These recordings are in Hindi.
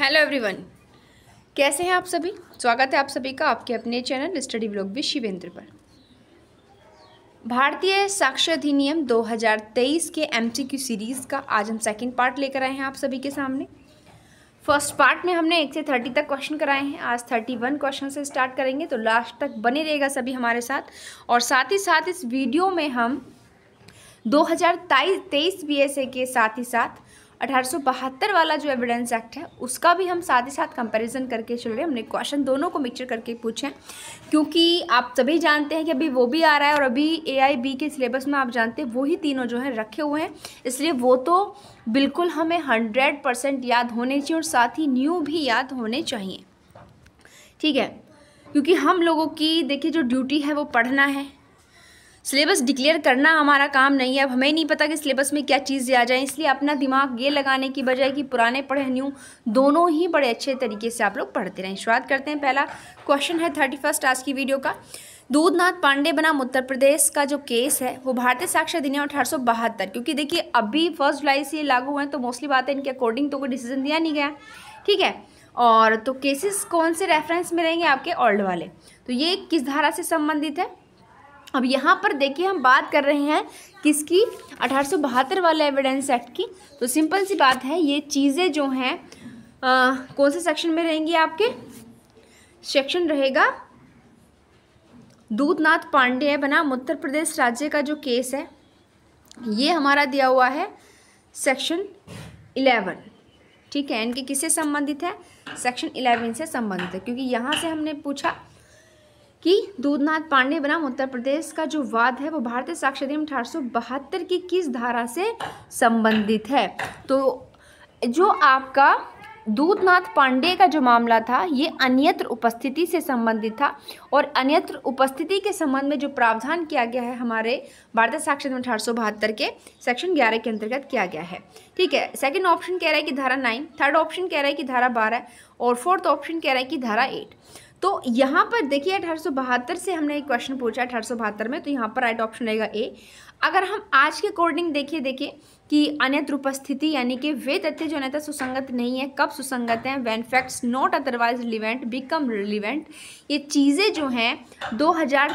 हेलो एवरीवन कैसे हैं आप सभी स्वागत है आप सभी का आपके अपने चैनल स्टडी ब्लॉग भी शिवेंद्र पर भारतीय साक्ष्य अधिनियम 2023 के एमसीक्यू सीरीज़ का आज हम सेकंड पार्ट लेकर आए हैं आप सभी के सामने फर्स्ट पार्ट में हमने एक से थर्टी तक क्वेश्चन कराए हैं आज थर्टी वन क्वेश्चन से स्टार्ट करेंगे तो लास्ट तक बने रहेगा सभी हमारे साथ और साथ ही साथ इस वीडियो में हम दो हज़ार तेईस बी के साथ ही साथ 1872 वाला जो एविडेंस एक्ट है उसका भी हम साथ ही साथ कंपैरिजन करके चल रहे हैं हमने क्वेश्चन दोनों को मिक्सचर करके पूछे हैं क्योंकि आप सभी जानते हैं कि अभी वो भी आ रहा है और अभी ए के सिलेबस में आप जानते हैं वही तीनों जो हैं रखे हुए हैं इसलिए वो तो बिल्कुल हमें हंड्रेड परसेंट याद होने चाहिए और साथ ही न्यू भी याद होने चाहिए ठीक है क्योंकि हम लोगों की देखिए जो ड्यूटी है वो पढ़ना है सिलेबस डिक्लेयर करना हमारा काम नहीं है अब हमें नहीं पता कि सिलेबस में क्या चीज़ें आ जाएँ इसलिए अपना दिमाग ये लगाने की बजाय कि पुराने पढ़े न्यू दोनों ही बड़े अच्छे तरीके से आप लोग पढ़ते रहें शुरुआत करते हैं पहला क्वेश्चन है थर्टी फर्स्ट आज की वीडियो का दूधनाथ पांडे बनाम उत्तर प्रदेश का जो केस है वो भारतीय साक्ष्य अधिनियम अठारह क्योंकि देखिए अभी फर्स्ट जुलाई से ये लागू हुए हैं तो मोस्टली बात है इनके अकॉर्डिंग तो कोई डिसीजन दिया नहीं गया ठीक है और तो केसेस कौन से रेफरेंस में रहेंगे आपके ओल्ड वाले तो ये किस धारा से संबंधित है अब यहाँ पर देखिए हम बात कर रहे हैं किसकी अठारह वाले एविडेंस एक्ट की तो सिंपल सी बात है ये चीज़ें जो हैं कौन से सेक्शन में रहेंगी आपके सेक्शन रहेगा दूधनाथ पांडे बनाम उत्तर प्रदेश राज्य का जो केस है ये हमारा दिया हुआ है सेक्शन इलेवन ठीक है इनके किससे संबंधित है सेक्शन इलेवन से संबंधित है क्योंकि यहाँ से हमने पूछा कि दूधनाथ पांडे बनाम उत्तर प्रदेश का जो वाद है वो भारतीय साक्ष्य अधिनियम अठारह की किस धारा से संबंधित है तो जो आपका दूधनाथ पांडे का जो मामला था ये अन्यत्र उपस्थिति से संबंधित था और अन्यत्र उपस्थिति के संबंध में जो प्रावधान किया गया है हमारे भारतीय साक्ष्य अधिनियम अठारह के सेक्शन 11 के अंतर्गत किया गया है ठीक है सेकंड ऑप्शन कह रहा है कि धारा नाइन थर्ड ऑप्शन कह रहा है कि धारा बारह और फोर्थ ऑप्शन कह रहा है कि धारा एट तो यहाँ पर देखिए अठारह से हमने एक क्वेश्चन पूछा अठारह में तो यहाँ पर राइट ऑप्शन रहेगा ए अगर हम आज के अकॉर्डिंग देखिए देखिए कि अन्यत्र उपस्थिति यानी कि वे तथ्य जो अन्यथा सुसंगत नहीं है कब सुसंगत हैं when facts not otherwise relevant become relevant ये चीज़ें जो हैं 2023 हज़ार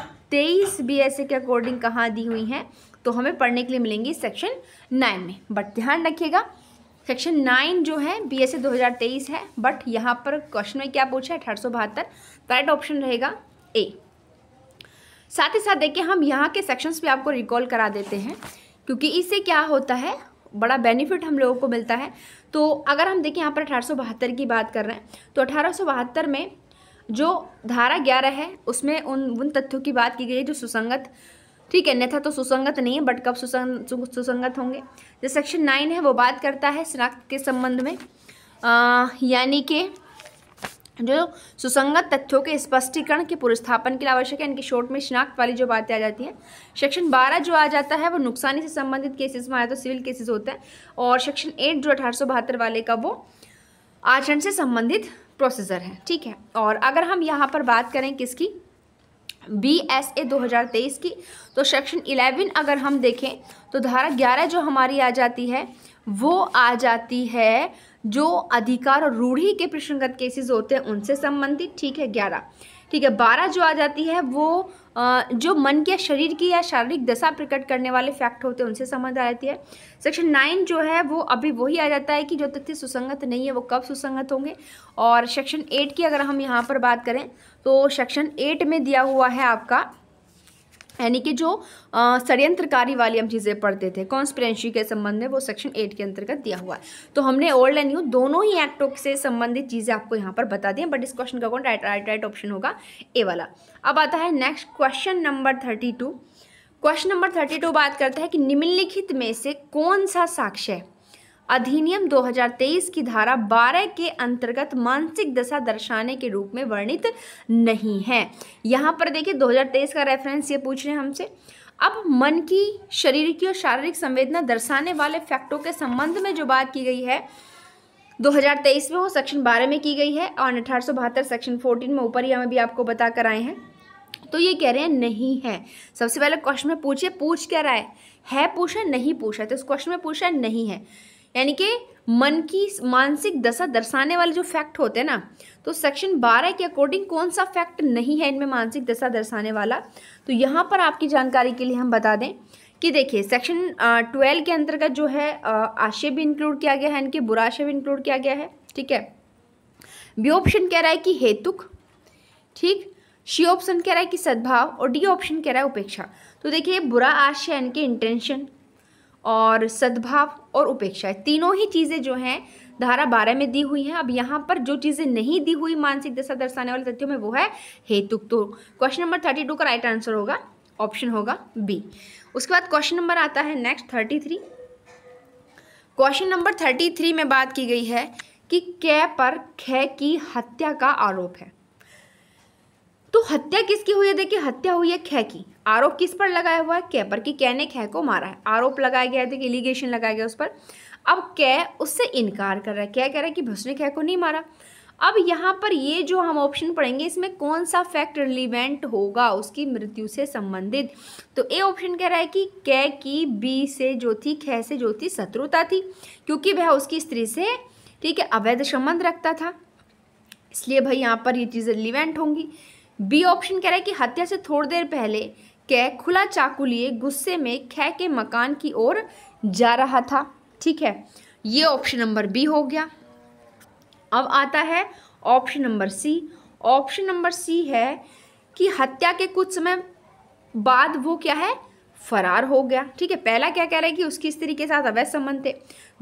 के अकॉर्डिंग कहाँ दी हुई हैं तो हमें पढ़ने के लिए मिलेंगी सेक्शन नाइन में बट ध्यान रखिएगा सेक्शन नाइन जो है बी एस ए है बट यहाँ पर क्वेश्चन में क्या पूछा है अठारह सौ बहत्तर राइट ऑप्शन रहेगा ए साथ ही साथ देखिए हम यहाँ के सेक्शंस भी आपको रिकॉल करा देते हैं क्योंकि इससे क्या होता है बड़ा बेनिफिट हम लोगों को मिलता है तो अगर हम देखें यहाँ पर अठारह की बात कर रहे हैं तो अठारह में जो धारा ग्यारह है उसमें उन उन तथ्यों की बात की गई है जो सुसंगत ठीक है अन्यथा तो सुसंगत नहीं है बट कब सुसंग सुसंगत होंगे जो सेक्शन नाइन है वो बात करता है शनाख्त के संबंध में यानी कि जो सुसंगत तथ्यों के स्पष्टीकरण के पुरस्थापन के लिए आवश्यक है इनकी शॉर्ट में शिनाख्त वाली जो बातें आ जाती हैं सेक्शन बारह जो आ जाता है वो नुकसानी से संबंधित केसेस में आया तो सिविल केसेस होते हैं और सेक्शन एट जो अठारह वाले का वो आचरण से संबंधित प्रोसेसर है ठीक है और अगर हम यहाँ पर बात करें किसकी बी एस ए दो हज़ार तेईस की तो सेक्शन इलेवन अगर हम देखें तो धारा ग्यारह जो हमारी आ जाती है वो आ जाती है जो अधिकार और रूढ़ी के प्रश्नगत केसेस होते हैं उनसे संबंधित ठीक है ग्यारह ठीक है बारह जो आ जाती है वो जो मन के शरीर की या शारीरिक दशा प्रकट करने वाले फैक्ट होते हैं उनसे संबंध आ जाती है सेक्शन नाइन जो है वो अभी वही आ जाता है कि जो तथ्य सुसंगत नहीं है वो कब सुसंगत होंगे और सेक्शन एट की अगर हम यहाँ पर बात करें तो सेक्शन एट में दिया हुआ है आपका यानी कि जो षडयंत्रकारी वाली हम चीज़ें पढ़ते थे कॉन्स्परेंसी के संबंध में वो सेक्शन एट के अंतर्गत दिया हुआ है तो हमने ओल्ड एंड न्यू दोनों ही एक्टों से संबंधित चीज़ें आपको यहाँ पर बता दी बट इस क्वेश्चन का कौन राइट राइट राइट ऑप्शन होगा ए वाला अब आता है next question number thirty two question number thirty two बात करता है कि निम्नलिखित में से कौन सा साक्ष्य है अधिनियम 2023 की धारा 12 के अंतर्गत मानसिक दशा दर्शाने के रूप में वर्णित नहीं है यहाँ पर देखिए 2023 का रेफरेंस ये पूछ रहे हैं हमसे अब मन की शरीर की और शारीरिक संवेदना दर्शाने वाले फैक्टों के संबंध में जो बात की गई है 2023 में वो सेक्शन 12 में की गई है और अठारह सेक्शन 14 में ऊपर ही हम अभी आपको बता कर आए हैं तो ये कह रहे हैं नहीं है सबसे पहले क्वेश्चन में पूछिए पूछ क्या रहा है है पूछा नहीं पूछा तो इस क्वेश्चन में पूछा नहीं है यानी कि मन की मानसिक दशा दर्शाने वाले जो फैक्ट होते हैं ना तो सेक्शन बारह के अकॉर्डिंग कौन सा फैक्ट नहीं है इनमें मानसिक दशा दर्शाने वाला तो यहाँ पर आपकी जानकारी के लिए हम बता दें कि देखिए सेक्शन ट्वेल्व के अंतर्गत जो है आशय भी इंक्लूड किया गया है इनके बुरा आशय भी इंक्लूड किया गया है ठीक है बी ऑप्शन कह रहा है कि हेतुक ठीक शी ऑप्शन कह रहा है कि सद्भाव और डी ऑप्शन कह रहा है उपेक्षा तो देखिए बुरा आशय इनके इंटेंशन और सद्भाव और उपेक्षा तीनों ही चीज़ें जो हैं धारा बारह में दी हुई हैं अब यहाँ पर जो चीज़ें नहीं दी हुई मानसिक दशा दर्शाने वाले तथ्यों में वो है हेतु तो क्वेश्चन नंबर थर्टी टू का राइट आंसर होगा ऑप्शन होगा बी उसके बाद क्वेश्चन नंबर आता है next thirty three question number thirty three में बात की गई है कि कै पर खै की हत्या का आरोप है तो हत्या किसकी हुई है देखिए हत्या हुई है खै की आरोप किस पर लगाया हुआ है कै पर कि कै ने खै को मारा है आरोप लगाया गया है देखिए एलिगेशन लगाया गया उस पर अब कै उससे इनकार कर रहा है क्या कह रहा है कि उसने खे को नहीं मारा अब यहाँ पर ये जो हम ऑप्शन पढ़ेंगे इसमें कौन सा फैक्ट रिलीवेंट होगा उसकी मृत्यु से संबंधित तो ए ऑप्शन कह रहा है कि कै की बी से जो थी खे से जो थी शत्रुता थी क्योंकि वह उसकी स्त्री से ठीक है अवैध संबंध रखता था इसलिए भाई यहाँ पर ये चीज़ें रिलीवेंट होंगी बी ऑप्शन कह रहा है कि हत्या से थोड़ी देर पहले कै खुला चाकू लिए गुस्से में खे के मकान की ओर जा रहा था ठीक है ये ऑप्शन नंबर बी हो गया अब आता है option number C option number C है कि हत्या के कुछ समय बाद वो क्या है फरार हो गया ठीक है पहला क्या कह रहा है कि उसकी स्त्री के साथ अवैध संबंध थे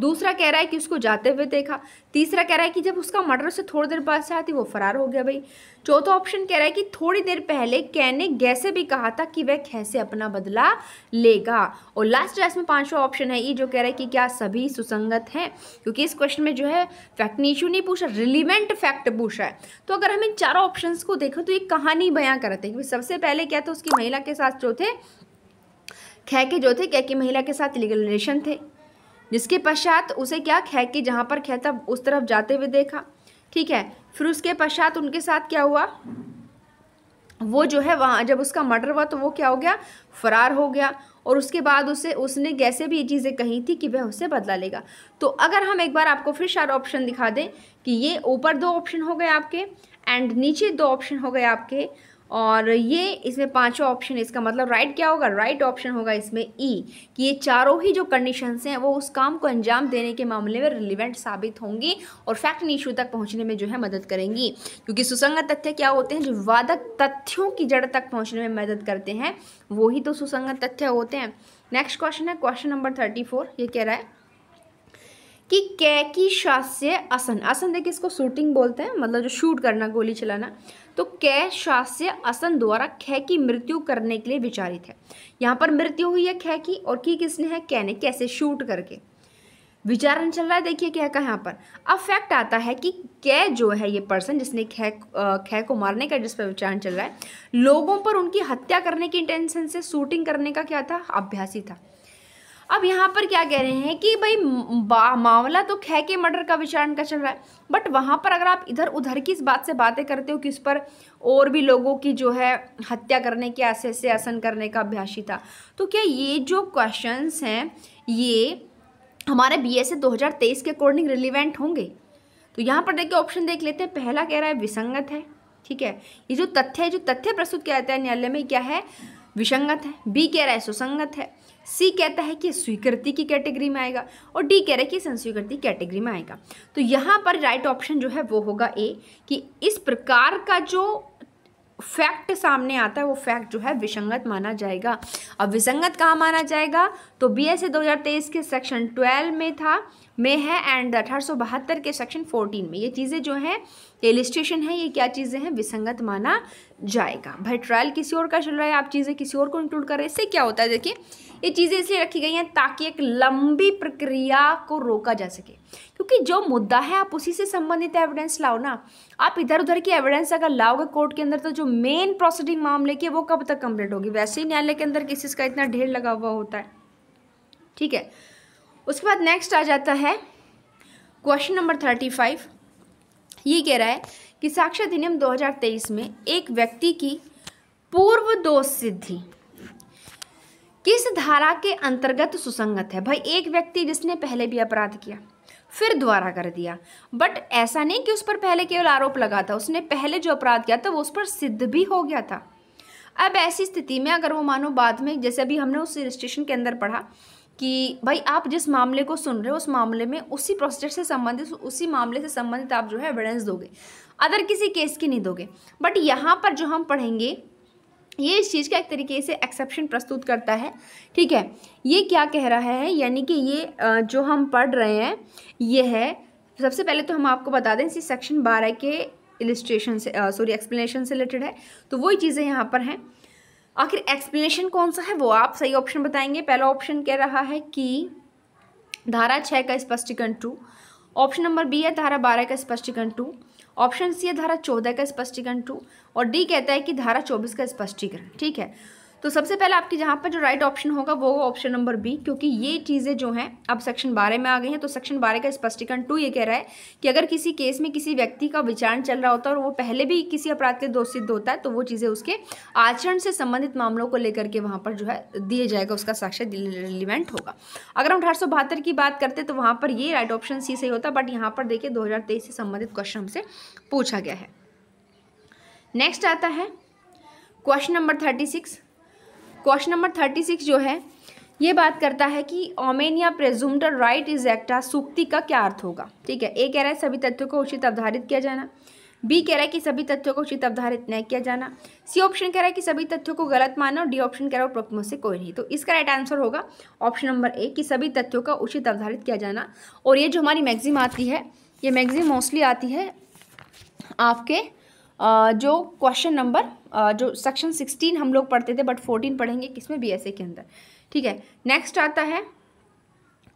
दूसरा कह रहा है कि उसको जाते हुए देखा तीसरा कह रहा है कि जब उसका मर्डर से थोड़ी देर बाद आती तो वो फरार हो गया भाई चौथा ऑप्शन कह रहा है कि थोड़ी देर पहले कैने गैसे भी कहा था कि वह कैसे अपना बदला लेगा और लास्ट ड्रेस में पांचवा ऑप्शन है ये जो कह रहा है कि क्या सभी सुसंगत हैं क्योंकि इस क्वेश्चन में जो है फैक्ट नीशू नहीं पूछा रिलीवेंट फैक्ट पूछा है तो अगर हम इन चारों ऑप्शन को देखें तो ये कहानी बयां करते हैं सबसे पहले क्या था उसकी महिला के साथ जो थे के जो थे के महिला के साथ लीगल रिलेशन थे जिसके पश्चात उसे क्या के जहाँ पर खेता उस तरफ जाते हुए देखा ठीक है फिर उसके पश्चात उनके साथ क्या हुआ वो जो है वहाँ जब उसका मर्डर हुआ तो वो क्या हो गया फरार हो गया और उसके बाद उसे उसने कैसे भी ये चीज़ें कही थी कि वह उसे बदला लेगा तो अगर हम एक बार आपको फिर शायद ऑप्शन दिखा दें कि ये ऊपर दो ऑप्शन हो गए आपके एंड नीचे दो ऑप्शन हो गए आपके और ये इसमें पांचों ऑप्शन है इसका मतलब राइट क्या होगा राइट ऑप्शन होगा इसमें ई e, कि ये चारों ही जो कंडीशंस हैं वो उस काम को अंजाम देने के मामले में रिलिवेंट साबित होंगी और फैक्ट इशू तक पहुंचने में जो है मदद करेंगी क्योंकि सुसंगत तथ्य क्या होते हैं जो वादक तथ्यों की जड़ तक पहुँचने में मदद करते हैं वही तो सुसंगत तथ्य होते हैं नेक्स्ट क्वेश्चन है क्वेश्चन नंबर थर्टी फोर ये कह रहा है कि कैकी शास्य आसन आसन देखिए इसको शूटिंग बोलते हैं मतलब जो शूट करना गोली चलाना तो कै शास्य असन द्वारा खै की मृत्यु करने के लिए विचारित है यहाँ पर मृत्यु हुई है खै की और की किसने है कै ने कैसे शूट करके विचारण चल रहा है देखिए क्या कहा यहाँ पर अब फैक्ट आता है कि कै जो है ये पर्सन जिसने खै खै को मारने का जिस पर विचारण चल रहा है लोगों पर उनकी हत्या करने की इंटेंशन से शूटिंग करने का क्या था अभ्यासी था अब यहाँ पर क्या कह रहे हैं कि भाई मामला तो खे के मर्डर का विचारण का चल रहा है बट वहाँ पर अगर आप इधर उधर की इस बात से बातें करते हो कि इस पर और भी लोगों की जो है हत्या करने के ऐसे से आसन करने का अभ्यासी था तो क्या ये जो क्वेश्चंस हैं ये हमारे बी एस 2023 के अकॉर्डिंग रिलीवेंट होंगे तो यहाँ पर देखिए ऑप्शन देख लेते हैं पहला कह रहा है विसंगत है ठीक है ये जो तथ्य जो तथ्य प्रस्तुत किया जाता है न्यायालय में क्या है विसंगत है बी कह रहा है सुसंगत है सी कहता है कि स्वीकृति की कैटेगरी में आएगा और डी कह रहा है कि संस्वीकृति कैटेगरी में आएगा तो यहाँ पर राइट ऑप्शन जो है वो होगा ए कि इस प्रकार का जो फैक्ट सामने आता है वो फैक्ट जो है विसंगत माना जाएगा अब विसंगत कहाँ माना जाएगा तो बी एस e दो हज़ार तेईस के सेक्शन ट्वेल्व में था में है एंड अठारह सौ बहत्तर के सेक्शन फोर्टीन में ये चीज़ें जो हैं एलिस्ट्रेशन है ये क्या चीज़ें हैं विसंगत माना जाएगा भाई ट्रायल किसी और का चल रहा है आप चीज़ें किसी और को इंक्लूड कर रहे हैं इससे क्या होता है देखिए ये चीज़ें इसलिए रखी गई हैं ताकि एक लंबी प्रक्रिया को रोका जा सके क्योंकि जो मुद्दा है आप उसी से संबंधित एविडेंस लाओ ना आप इधर उधर की एविडेंस अगर लाओगे कोर्ट के अंदर तो जो मेन प्रोसीडिंग मामले की वो कब तक कंप्लीट होगी वैसे ही न्यायालय के अंदर केसेस का इतना ढेर लगा हुआ होता है ठीक है उसके बाद नेक्स्ट आ जाता है क्वेश्चन नंबर थर्टी फाइव ये कह रहा है कि साक्ष्य अधिनियम 2023 में एक व्यक्ति की पूर्व दोष सिद्धि किस धारा के अंतर्गत सुसंगत है भाई एक व्यक्ति जिसने पहले भी अपराध किया फिर दोबारा कर दिया बट ऐसा नहीं कि उस पर पहले केवल आरोप लगा था उसने पहले जो अपराध किया था वो उस पर सिद्ध भी हो गया था अब ऐसी स्थिति में अगर वो मानो बाद में जैसे अभी हमने उस रजिस्ट्रेशन के अंदर पढ़ा कि भाई आप जिस मामले को सुन रहे हो उस मामले में उसी प्रोसीजर से संबंधित उसी मामले से संबंधित आप जो है एविडेंस दोगे अदर किसी केस की नहीं दोगे बट यहाँ पर जो हम पढ़ेंगे ये इस चीज़ का एक तरीके से एक्सेप्शन प्रस्तुत करता है ठीक है ये क्या कह रहा है यानी कि ये जो हम पढ़ रहे हैं ये है सबसे पहले तो हम आपको बता दें इसी सेक्शन बारह के इलिस्ट्रेशन से सॉरी एक्सप्लेनेशन से रिलेटेड है तो वही चीज़ें यहाँ पर हैं आखिर एक्सप्लेनेशन कौन सा है वो आप सही ऑप्शन बताएंगे पहला ऑप्शन कह रहा है कि धारा छः का स्पष्टीकरण टू ऑप्शन नंबर बी है धारा बारह का स्पष्टीकरण टू ऑप्शन सी है धारा चौदह का स्पष्टीकरण टू और डी कहता है कि धारा चौबीस का स्पष्टीकरण ठीक है तो सबसे पहले आपके जहाँ पर जो राइट ऑप्शन होगा वो होगा ऑप्शन नंबर बी क्योंकि ये चीज़ें जो हैं अब सेक्शन बारह में आ गई हैं तो सेक्शन बारह का स्पष्टीकरण टू ये कह रहा है कि अगर किसी केस में किसी व्यक्ति का विचारण चल रहा होता है और वो पहले भी किसी अपराध के दोष सिद्ध होता है तो वो चीज़ें उसके आचरण से संबंधित मामलों को लेकर के वहाँ पर जो है दिए जाएगा उसका साक्ष्य रिलीवेंट होगा अगर हम अठारह की बात करते तो वहाँ पर ये राइट ऑप्शन सी सही होता बट यहाँ पर देखिए दो से संबंधित क्वेश्चन हमसे पूछा गया है नेक्स्ट आता है question number thirty six question number thirty six जो है ये बात करता है कि ओमेन या राइट इज एक्टा सुक्ति का क्या अर्थ होगा ठीक है ए कह रहा है सभी तथ्यों को उचित अवधारित किया जाना बी कह रहा है कि सभी तथ्यों को उचित अवधारित नहीं किया जाना सी ऑप्शन कह रहा है कि सभी तथ्यों को गलत माना और डी ऑप्शन कह रहा है उपरोक्त से कोई नहीं तो इसका राइट आंसर होगा ऑप्शन नंबर ए कि सभी तथ्यों का उचित अवधारित किया जाना और ये जो हमारी मैगजिम आती है ये मैगजीम मोस्टली आती है आपके जो क्वेश्चन नंबर जो सेक्शन सिक्सटीन हम लोग पढ़ते थे बट फोर्टीन पढ़ेंगे किसमें बी एस ए के अंदर ठीक है नेक्स्ट आता है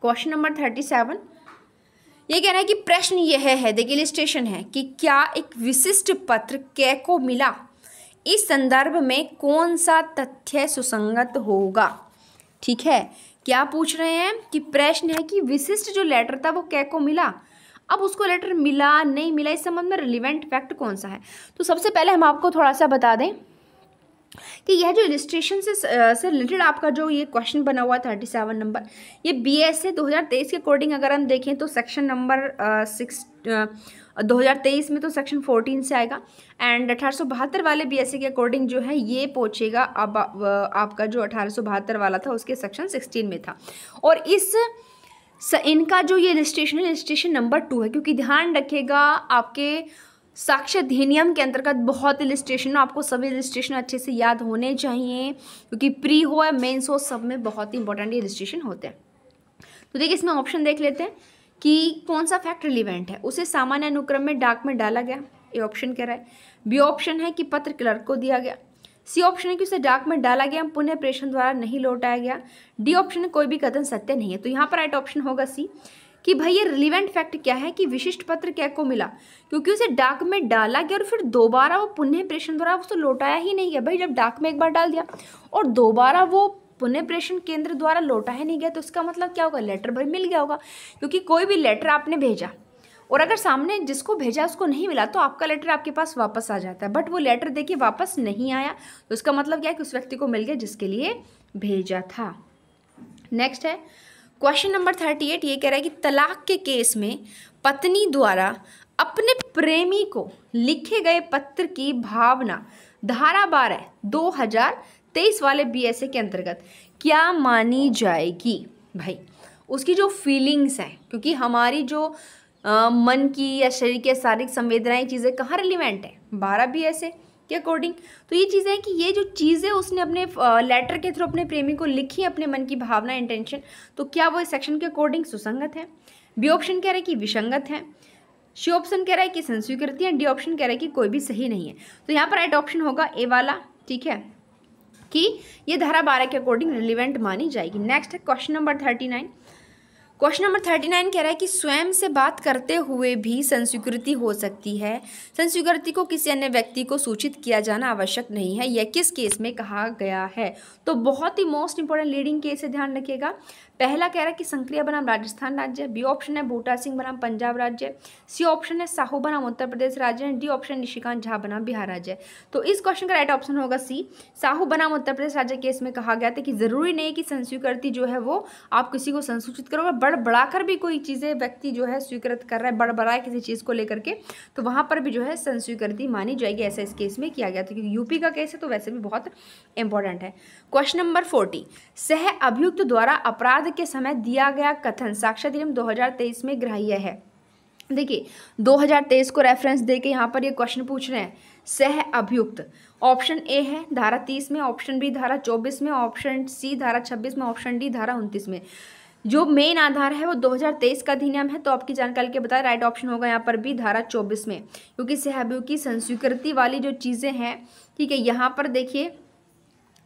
क्वेश्चन नंबर थर्टी सेवन ये कह रहा है कि प्रश्न यह है देखिए स्टेशन है कि क्या एक विशिष्ट पत्र कै को मिला इस संदर्भ में कौन सा तथ्य सुसंगत होगा ठीक है क्या पूछ रहे हैं कि प्रश्न है कि विशिष्ट जो लेटर था वो कै को मिला अब उसको लेटर मिला नहीं मिला इस संबंध में रिलीवेंट फैक्ट कौन सा है तो सबसे पहले हम आपको थोड़ा सा बता दें कि यह जो इलिस्ट्रेशन से से रिलेटेड आपका जो ये क्वेश्चन बना हुआ है थर्टी सेवन नंबर ये बी एस ए दो हज़ार तेईस के अकॉर्डिंग अगर हम देखें तो सेक्शन नंबर सिक्स दो हज़ार तेईस में तो सेक्शन फोर्टीन से आएगा एंड अठारह सौ बहत्तर वाले बी एस ए के अकॉर्डिंग जो है ये पहुँचेगा अब आपका जो अठारह सौ बहत्तर वाला था उसके सेक्शन सिक्सटीन में था और इस स इनका जो ये रजिस्ट्रेशन है रजिस्ट्रेशन नंबर टू है क्योंकि ध्यान रखेगा आपके साक्ष्य अधिनियम के अंतर्गत बहुत रजिस्ट्रेशन आपको सभी रजिस्ट्रेशन अच्छे से याद होने चाहिए क्योंकि प्री हो या मेन्स हो सब में बहुत ही इंपॉर्टेंट ये रजिस्ट्रेशन होते हैं तो देखिए इसमें ऑप्शन देख लेते हैं कि कौन सा फैक्ट रिलीवेंट है उसे सामान्य अनुक्रम में डाक में डाला गया ये ऑप्शन कह रहा है बी ऑप्शन है कि पत्र क्लर्क को दिया गया सी ऑप्शन है कि उसे डाक में डाला गया पुनः प्रेषण द्वारा नहीं लौटाया गया डी ऑप्शन है कोई भी कथन सत्य नहीं है तो यहाँ पर राइट ऑप्शन होगा सी कि भाई ये रिलीवेंट फैक्ट क्या है कि विशिष्ट पत्र क्या को मिला क्योंकि उसे डाक में डाला गया और फिर दोबारा वो पुनः प्रेषण द्वारा उसको लौटाया ही नहीं गया भाई जब डाक में एक बार डाल दिया और दोबारा वो पुनः प्रेषण केंद्र द्वारा लौटाया नहीं गया तो इसका मतलब क्या होगा लेटर भाई मिल गया होगा क्योंकि कोई भी लेटर आपने भेजा और अगर सामने जिसको भेजा उसको नहीं मिला तो आपका लेटर आपके पास वापस आ जाता है बट वो लेटर देके वापस नहीं आया तो उसका मतलब क्या है कि उस व्यक्ति को मिल गया जिसके लिए भेजा था नेक्स्ट है क्वेश्चन नंबर थर्टी एट ये कह रहा है कि तलाक के केस में पत्नी द्वारा अपने प्रेमी को लिखे गए पत्र की भावना धारा बारह दो हजार तेईस वाले बीएसए के अंतर्गत क्या मानी जाएगी भाई उसकी जो फीलिंग्स हैं क्योंकि हमारी जो मन की या शरीर के शारीरिक संवेदनाएं चीज़ें कहाँ रिलीवेंट है बारह भी ऐसे के अकॉर्डिंग तो ये चीज़ें हैं कि ये जो चीज़ें उसने अपने लेटर के थ्रू अपने प्रेमी को लिखी अपने मन की भावना इंटेंशन तो क्या वो इस सेक्शन के अकॉर्डिंग सुसंगत है बी ऑप्शन कह रहे हैं कि विसंगत है शी ऑप्शन कह रहा है कि संस्वीकृति है डी ऑप्शन कह रहा है कि कोई भी सही नहीं है तो यहाँ पर राइट ऑप्शन होगा ए वाला ठीक है कि ये धारा बारह के अकॉर्डिंग रिलीवेंट मानी जाएगी नेक्स्ट है question number thirty nine question number thirty nine कह रहा है कि स्वयं से बात करते हुए भी संस्वीकृति हो सकती है संस्वीकृति को किसी अन्य व्यक्ति को सूचित किया जाना आवश्यक नहीं है यह किस केस में कहा गया है तो बहुत ही मोस्ट इंपॉर्टेंट लीडिंग केस है ध्यान रखिएगा पहला कह रहा है कि संक्रिया बनाम राजस्थान राज्य बी ऑप्शन है बूटा सिंह बनाम पंजाब राज्य सी ऑप्शन है साहू बनाम उत्तर प्रदेश राज्य डी ऑप्शन निशिकांत झा बनाम बिहार राज्य तो इस क्वेश्चन का राइट ऑप्शन होगा सी साहू बनाम उत्तर प्रदेश राज्य केस में कहा गया था कि ज़रूरी नहीं कि संस्वीकृति जो है वो आप किसी को संसूचित करो बड़ बढ़ाकर भी कोई चीज़ें व्यक्ति जो है स्वीकृत कर रहा है बड़बड़ाए किसी चीज़ को लेकर के तो वहाँ पर भी जो है संस्वीकृति मानी जाएगी ऐसा इस केस में किया गया था क्योंकि यूपी का केस है तो वैसे भी बहुत इंपॉर्टेंट है क्वेश्चन नंबर फोर्टी सह अभियुक्त द्वारा अपराध अपराध के समय दिया गया कथन साक्ष्य अधिनियम 2023 में ग्राह्य है देखिए 2023 को रेफरेंस दे के यहाँ पर ये क्वेश्चन पूछ रहे हैं सह अभियुक्त ऑप्शन ए है धारा 30 में ऑप्शन बी धारा 24 में ऑप्शन सी धारा 26 में ऑप्शन डी धारा 29 में जो मेन आधार है वो 2023 का अधिनियम है तो आपकी जानकारी के बताए राइट ऑप्शन होगा यहाँ पर भी धारा 24 में क्योंकि सह अभियुक्त की संस्वीकृति वाली जो चीज़ें हैं ठीक है यहाँ पर देखिए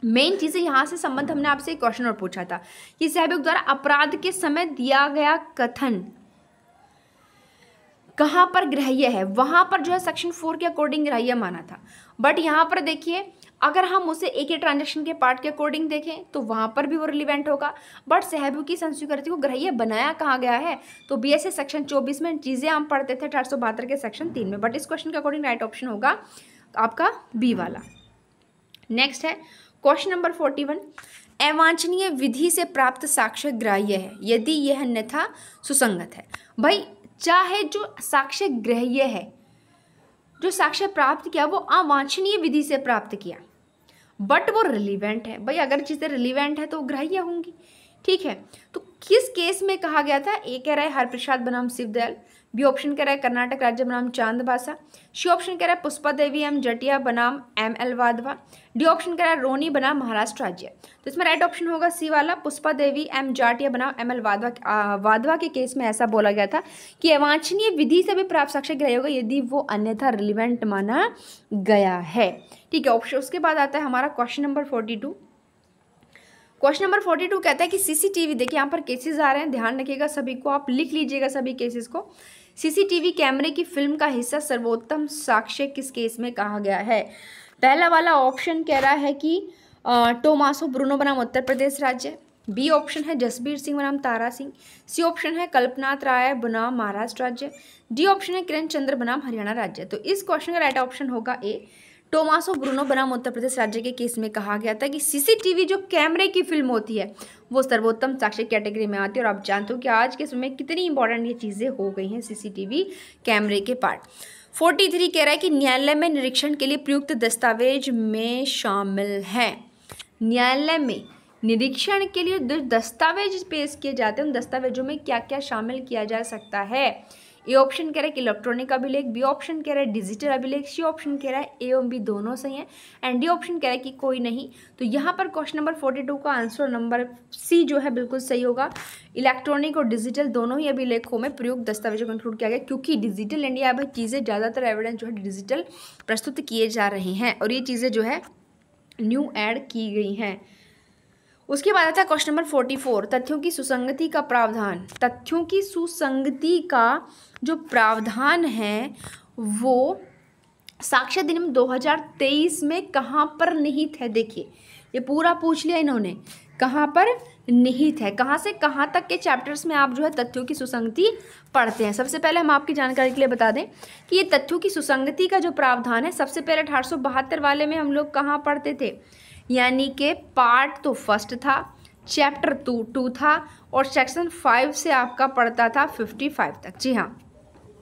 मेन चीज़ें यहाँ से संबंध हमने आपसे एक क्वेश्चन और पूछा था कि सहयोग द्वारा अपराध के समय दिया गया कथन कहाँ पर ग्राह्य है वहाँ पर जो है सेक्शन फोर के अकॉर्डिंग ग्राह्य माना था बट यहाँ पर देखिए अगर हम उसे एक ही ट्रांजेक्शन के पार्ट के अकॉर्डिंग देखें तो वहाँ पर भी वो रिलीवेंट होगा बट सहबू की संस्वीकृति को ग्राह्य बनाया कहा गया है तो बी एस सेक्शन चौबीस में चीज़ें हम पढ़ते थे अठारह के सेक्शन तीन में बट इस क्वेश्चन के अकॉर्डिंग राइट ऑप्शन होगा आपका बी वाला नेक्स्ट है क्वेश्चन नंबर फोर्टी वन अवांछनीय विधि से प्राप्त साक्ष्य ग्राह्य है यदि यह अन्यथा सुसंगत है भाई चाहे जो साक्ष्य ग्राह्य है जो साक्ष्य प्राप्त किया वो अवांछनीय विधि से प्राप्त किया बट वो रिलीवेंट है भाई अगर चीज़ें रिलीवेंट है तो ग्राह्य होंगी ठीक है तो किस केस में कहा गया था एक कह रहा है हरप्रसाद बनाम शिवदयाल बी ऑप्शन कह रहा है कर्नाटक राज्य बनाम चांद बासा सी ऑप्शन कह रहा है पुष्पा देवी एम जटिया बनाम M L Wadhwa D option कह रहा है रोनी बनाम महाराष्ट्र राज्य तो इसमें राइट ऑप्शन होगा सी वाला पुष्पा देवी एम जाटिया बनाम एम एल वाधवा वाधवा के केस में ऐसा बोला गया था कि अवांछनीय विधि से भी प्राप्त साक्ष्य ग्रह होगा यदि वो अन्यथा रिलिवेंट माना गया है ठीक है ऑप्शन उसके बाद आता है हमारा question number forty question number forty two कहता है कि सीसीटीवी देखिए यहाँ पर केसेस आ रहे हैं ध्यान रखिएगा सभी को आप लिख लीजिएगा सभी केसेस को सीसीटीवी कैमरे की फिल्म का हिस्सा सर्वोत्तम साक्ष्य किस केस में कहा गया है पहला वाला ऑप्शन कह रहा है कि टोमासो ब्रूनो बनाम उत्तर प्रदेश राज्य बी ऑप्शन है जसबीर सिंह बनाम तारा सिंह सी ऑप्शन है कल्पनाथ राय बनाम महाराष्ट्र राज्य डी ऑप्शन है किरण चंद्र बनाम हरियाणा राज्य तो इस क्वेश्चन का राइट ऑप्शन होगा ए टोमासो ब्रूनो बनाम उत्तर प्रदेश राज्य के केस में कहा गया था कि सीसीटीवी जो कैमरे की फिल्म होती है वो सर्वोत्तम साक्ष्य कैटेगरी में आती है और आप जानते हो कि आज के समय कितनी इंपॉर्टेंट ये चीज़ें हो गई हैं सीसीटीवी कैमरे के पार्ट 43 कह रहा है कि न्यायालय में निरीक्षण के लिए प्रयुक्त दस्तावेज में शामिल है न्यायालय में निरीक्षण के लिए दस्तावेज पेश किए जाते हैं उन दस्तावेजों में क्या क्या शामिल किया जा सकता है ए ऑप्शन कह रहा है कि इलेक्ट्रॉनिक अभिलेख बी ऑप्शन कह रहा है डिजिटल अभिलेख सी ऑप्शन कह रहा है ए बी दोनों सही है एंड डी ऑप्शन कह रहा है कि कोई नहीं तो यहाँ पर क्वेश्चन नंबर फोर्टी टू का आंसर नंबर सी जो है बिल्कुल सही होगा इलेक्ट्रॉनिक और डिजिटल दोनों ही अभिलेखों में प्रयोग दस्तावेजों को इंक्लूड किया गया क्योंकि डिजिटल इंडिया में चीज़ें ज़्यादातर एविडेंस जो है डिजिटल प्रस्तुत किए जा रहे हैं और ये चीज़ें जो है न्यू एड की गई हैं उसके बाद आता है क्वेश्चन नंबर फोर्टी फोर तथ्यों की सुसंगति का प्रावधान तथ्यों की सुसंगति का जो प्रावधान है वो साक्ष्य दिन हजार 2023 में कहाँ पर निहित है देखिए ये पूरा पूछ लिया इन्होंने कहाँ पर निहित है कहाँ से कहाँ तक के चैप्टर्स में आप जो है तथ्यों की सुसंगति पढ़ते हैं सबसे पहले हम आपकी जानकारी के लिए बता दें कि ये तथ्यों की सुसंगति का जो प्रावधान है सबसे पहले अठारह वाले में हम लोग कहाँ पढ़ते थे यानी कि पार्ट तो फर्स्ट था चैप्टर टू तो टू था और सेक्शन फाइव से आपका पढ़ता था फिफ्टी फाइव तक जी हाँ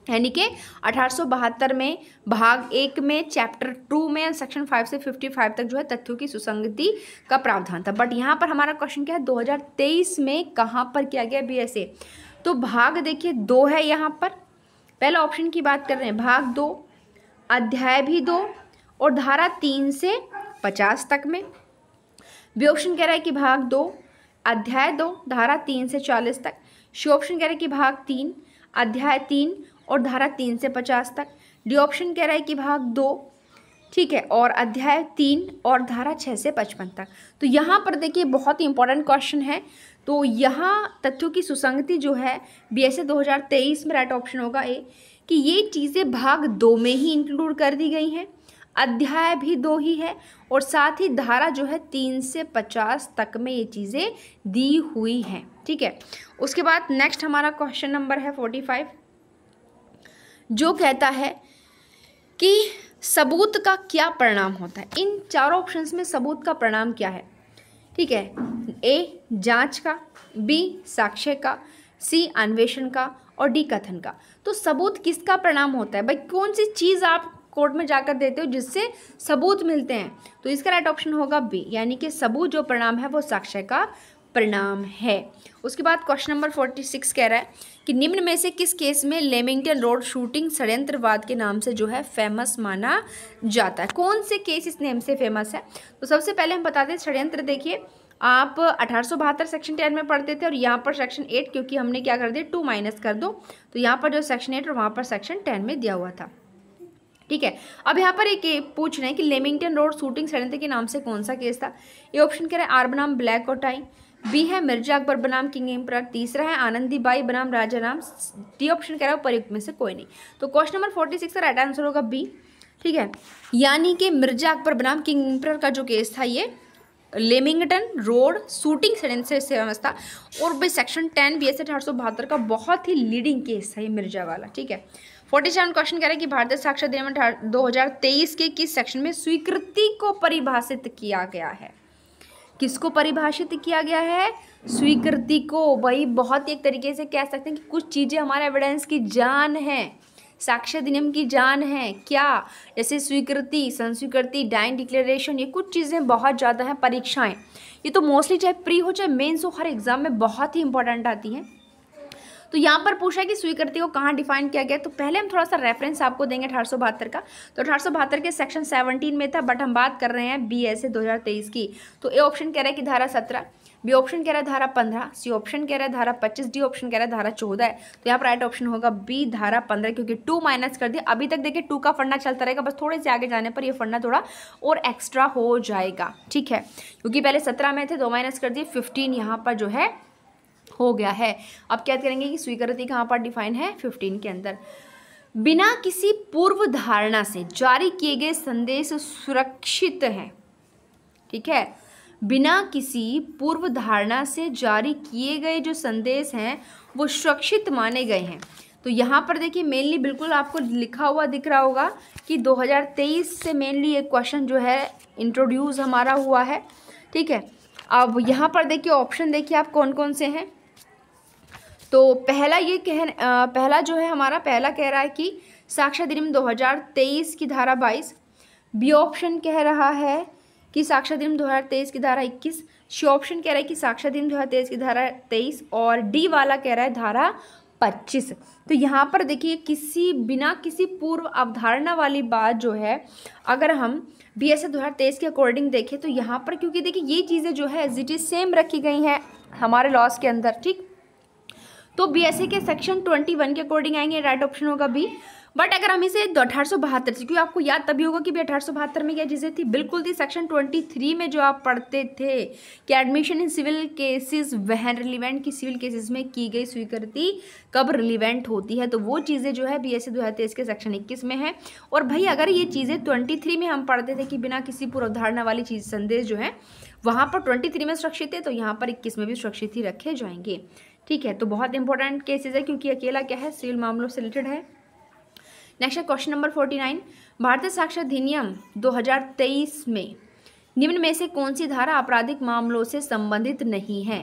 यानी कि अठारह में भाग एक में चैप्टर टू में सेक्शन फाइव से फिफ्टी फाइव तक जो है तथ्यों की सुसंगति का प्रावधान था बट यहाँ पर हमारा क्वेश्चन क्या है 2023 में कहाँ पर किया गया ए तो भाग देखिए दो है यहाँ पर पहला ऑप्शन की बात कर रहे हैं भाग दो अध्याय भी दो और धारा तीन से पचास तक में बी ऑप्शन कह रहा है कि भाग दो अध्याय दो धारा तीन से चालीस तक सी ऑप्शन कह रहा है कि भाग तीन अध्याय तीन और धारा तीन से पचास तक डी ऑप्शन कह रहा है कि भाग दो ठीक है और अध्याय तीन और धारा छः से पचपन तक तो यहाँ पर देखिए बहुत ही इंपॉर्टेंट क्वेश्चन है तो यहाँ तथ्यों की सुसंगति जो है बी एस दो हज़ार तेईस में राइट ऑप्शन होगा ए कि ये चीज़ें भाग दो में ही इंक्लूड कर दी गई हैं अध्याय भी दो ही है और साथ ही धारा जो है तीन से पचास तक में ये चीज़ें दी हुई हैं ठीक है उसके बाद नेक्स्ट हमारा क्वेश्चन नंबर है फोर्टी फाइव जो कहता है कि सबूत का क्या परिणाम होता है इन चारों ऑप्शंस में सबूत का परिणाम क्या है ठीक है ए जांच का बी साक्ष्य का सी अन्वेषण का और डी कथन का तो सबूत किसका परिणाम होता है भाई कौन सी चीज़ आप कोर्ट में जाकर देते हो जिससे सबूत मिलते हैं तो इसका राइट ऑप्शन होगा बी यानी कि सबूत जो परिणाम है वो साक्ष्य का परिणाम है उसके बाद क्वेश्चन नंबर फोर्टी सिक्स कह रहा है कि निम्न में से किस केस में लेमिंगटन रोड शूटिंग षडयंत्रवाद के नाम से जो है फेमस माना जाता है कौन से केस इस नेम से फेमस है तो सबसे पहले हम बताते हैं षडयंत्र देखिए आप अठारह सेक्शन टेन में पढ़ते थे और यहाँ पर सेक्शन एट क्योंकि हमने क्या कर दिया टू माइनस कर दो तो यहाँ पर जो सेक्शन एट और वहाँ पर सेक्शन टेन में दिया हुआ था ठीक है अब यहाँ पर एक पूछ रहे हैं कि लेमिंगटन रोड शूटिंग षडयंत्र के नाम से कौन सा केस था ये ऑप्शन रहे है आर बनाम ब्लैक और टाई बी है मिर्जा अकबर बनाम किंग एम्पर तीसरा है आनंदी बाई बनाम राजा राम डी ऑप्शन कह रहा है उपयुक्त में से कोई नहीं तो क्वेश्चन नंबर फोर्टी सिक्स का राइट आंसर होगा बी ठीक है यानी कि मिर्जा अकबर बनाम किंग एम्पर का जो केस था ये लेमिंगटन रोड शूटिंग षडयंत्र से व्यवस्था और भाई section ten B S eight का बहुत ही लीडिंग केस था ये मिर्जा वाला ठीक है फोर्टी सेवन क्वेश्चन कह रहे हैं कि भारतीय साक्षर अधिनियम दो हजार तेईस के किस सेक्शन में स्वीकृति को परिभाषित किया गया है किसको परिभाषित किया गया है स्वीकृति को वही बहुत एक तरीके से कह सकते हैं कि कुछ चीज़ें हमारे एविडेंस की जान है साक्ष्य अधिनियम की जान है क्या जैसे स्वीकृति संस्वीकृति डाइन डिक्लेरेशन ये कुछ चीज़ें बहुत ज़्यादा हैं परीक्षाएं ये तो मोस्टली चाहे प्री हो चाहे मेन्स हो हर एग्ज़ाम में बहुत ही इंपॉर्टेंट आती हैं तो यहाँ पर पूछा है कि स्वीकृति को कहाँ डिफाइन किया गया तो पहले हम थोड़ा सा रेफरेंस आपको देंगे अठारह का तो अठारह के सेक्शन सेवनटीन में था बट हम बात कर रहे हैं बी एस ए की तो ए ऑप्शन कह रहा है कि धारा सत्रह बी ऑप्शन कह रहा है धारा पंद्रह सी ऑप्शन कह रहा है धारा पच्चीस डी ऑप्शन कह रहा है धारा चौदह है तो यहाँ पर राइट ऑप्शन होगा बी धारा पंद्रह क्योंकि टू माइनस कर दिया अभी तक देखिए टू का फंडा चलता रहेगा बस थोड़े से आगे जाने पर यह फंडा थोड़ा और एक्स्ट्रा हो जाएगा ठीक है क्योंकि पहले सत्रह में थे दो माइनस कर दिए फिफ्टीन यहाँ पर जो है हो गया है अब क्या करेंगे कि स्वीकृति कहाँ पर डिफाइन है फिफ्टीन के अंदर बिना किसी पूर्व धारणा से जारी किए गए संदेश सुरक्षित हैं ठीक है बिना किसी पूर्व धारणा से जारी किए गए जो संदेश हैं वो सुरक्षित माने गए हैं तो यहाँ पर देखिए मेनली बिल्कुल आपको लिखा हुआ दिख रहा होगा कि 2023 से मेनली ये क्वेश्चन जो है इंट्रोड्यूस हमारा हुआ है ठीक है अब यहाँ पर देखिए ऑप्शन देखिए आप कौन कौन से हैं तो पहला ये कह पहला जो है हमारा पहला कह रहा है कि साक्षा अधिनियम 2023 की धारा 22 बी ऑप्शन कह रहा है कि दो हज़ार 2023 की धारा 21 सी ऑप्शन कह रहा है कि दो हज़ार 2023 की धारा 23 और डी वाला कह रहा है धारा 25 तो यहाँ पर देखिए किसी बिना किसी पूर्व अवधारणा वाली बात जो है अगर हम बी एस दो हज़ार तेईस के अकॉर्डिंग देखें तो यहाँ पर क्योंकि देखिए ये चीज़ें जो है एज इट इज़ सेम रखी गई हैं हमारे लॉस के अंदर ठीक तो बीएसए e के सेक्शन ट्वेंटी वन के अकॉर्डिंग आएंगे राइट ऑप्शन होगा बी बट अगर हम इसे अठारह सौ बहत्तर से क्योंकि आपको याद तभी होगा कि भी अठारह सौ बहत्तर में क्या चीज़ें थी बिल्कुल थी सेक्शन ट्वेंटी थ्री में जो आप पढ़ते थे कि एडमिशन इन सिविल केसेस वह रिलीवेंट की सिविल केसेस में की गई स्वीकृति कब रिलीवेंट होती है तो वो चीज़ें जो है बी एस e के सेक्शन इक्कीस में है और भाई अगर ये चीज़ें ट्वेंटी में हम पढ़ते थे कि बिना किसी पूर्वधारणा वाली चीज संदेश जो है वहाँ पर ट्वेंटी में सुरक्षित है तो यहाँ पर इक्कीस में भी सुरक्षित ही रखे जाएंगे ठीक है तो बहुत इंपॉर्टेंट केसेस है क्योंकि अकेला क्या है सिविल मामलों से रिलेटेड है नेक्स्ट है क्वेश्चन नंबर फोर्टी नाइन भारतीय साक्षर अधिनियम दो हज़ार तेईस में निम्न में से कौन सी धारा आपराधिक मामलों से संबंधित नहीं है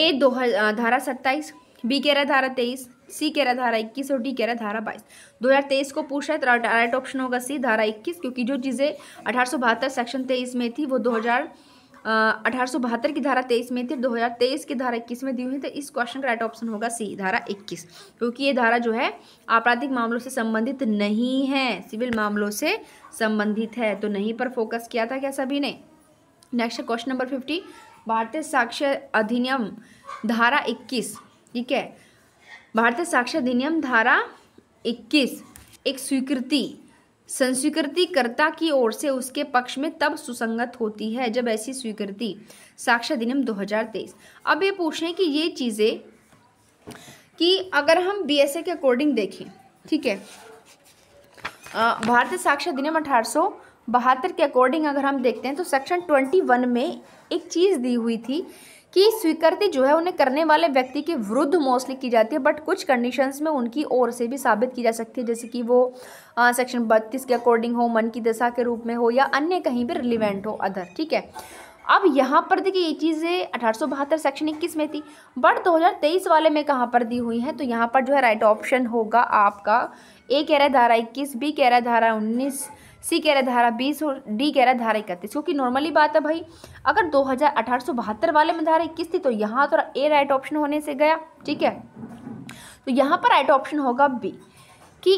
ए दो धारा सत्ताईस बी कह रहा धारा तेईस सी कह रहा धारा इक्कीस और डी कह रहा धारा बाईस दो हज़ार तेईस को पूछ रहा है तो राइट ऑप्शन होगा सी धारा इक्कीस क्योंकि जो चीज़ें अठारह सौ बहत्तर सेक्शन तेईस में थी वो दो हज़ार अठारह की धारा तेईस में थी 2023 की धारा इक्कीस में दी हुई तो इस क्वेश्चन का राइट ऑप्शन होगा सी धारा इक्कीस क्योंकि ये धारा जो है आपराधिक मामलों से संबंधित नहीं है सिविल मामलों से संबंधित है तो नहीं पर फोकस किया था क्या सभी ने नेक्स्ट क्वेश्चन नंबर फिफ्टी भारतीय साक्ष्य अधिनियम धारा इक्कीस ठीक है भारतीय साक्ष्य अधिनियम धारा इक्कीस एक स्वीकृति संस्वीकृतिकर्ता की ओर से उसके पक्ष में तब सुसंगत होती है जब ऐसी स्वीकृति साक्षा दिनम 2023 अब ये पूछ रहे हैं कि ये चीज़ें कि अगर हम बी एस ए के अकॉर्डिंग देखें ठीक है भारतीय साक्ष्य अधिनियम अठारह बहत्तर के अकॉर्डिंग अगर हम देखते हैं तो सेक्शन ट्वेंटी वन में एक चीज़ दी हुई थी की स्वीकृति जो है उन्हें करने वाले व्यक्ति के विरुद्ध मोस्टली की जाती है बट कुछ कंडीशंस में उनकी ओर से भी साबित की जा सकती है जैसे कि वो सेक्शन बत्तीस के अकॉर्डिंग हो मन की दशा के रूप में हो या अन्य कहीं भी रिलीवेंट हो अदर ठीक है अब यहाँ पर देखिए ये चीज़ें अठारह सेक्शन इक्कीस में थी बट 2023 वाले में कहाँ पर दी हुई हैं तो यहाँ पर जो है राइट ऑप्शन होगा आपका ए कह रहा है धारा इक्कीस बी कह रहा है धारा उन्नीस सी कह रहा है धारा बीस और डी कह रहा है धारा इकतीस क्योंकि नॉर्मली बात है भाई अगर दो हज़ार वाले में धारा इक्कीस थी तो यहाँ तो ए राइट ऑप्शन होने से गया ठीक है तो यहाँ पर राइट ऑप्शन होगा बी कि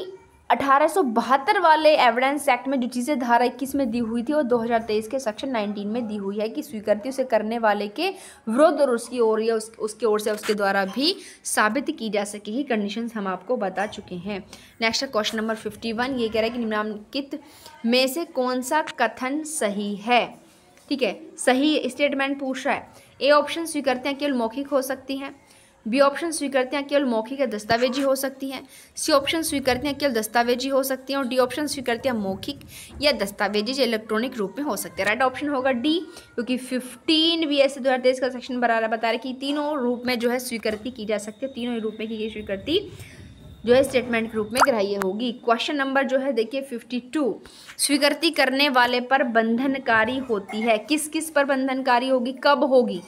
अठारह वाले एविडेंस एक्ट में जो चीज़ें धारा इक्कीस में दी हुई थी और 2023 के सेक्शन 19 में दी हुई है कि स्वीकृति उसे करने वाले के विरोध और उसकी ओर या उस, उसके ओर से उसके द्वारा भी साबित की जा सके ही कंडीशंस हम आपको बता चुके हैं नेक्स्ट है क्वेश्चन नंबर 51 ये कह रहा है कि निम्नांकित में से कौन सा कथन सही है ठीक है सही स्टेटमेंट पूछ रहा है ए ऑप्शन स्वीकृतियाँ केवल मौखिक हो सकती हैं बी ऑप्शन स्वीकृतियाँ केवल मौखिक या दस्तावेजी हो सकती हैं सी ऑप्शन स्वीकृतियाँ केवल दस्तावेजी हो सकती हैं और डी ऑप्शन स्वीकृतियाँ मौखिक या दस्तावेजी या इलेक्ट्रॉनिक रूप में हो सकते हैं राइट ऑप्शन होगा डी क्योंकि फिफ्टीन बी एस दो का सेक्शन बना बता रहे कि तीनों रूप में जो है स्वीकृति की जा सकती है तीनों ही रूप में की गई स्वीकृति जो है स्टेटमेंट के रूप में ग्राह्य होगी क्वेश्चन नंबर जो है देखिए फिफ्टी टू स्वीकृति करने वाले पर बंधनकारी होती है किस किस पर बंधनकारी होगी कब होगी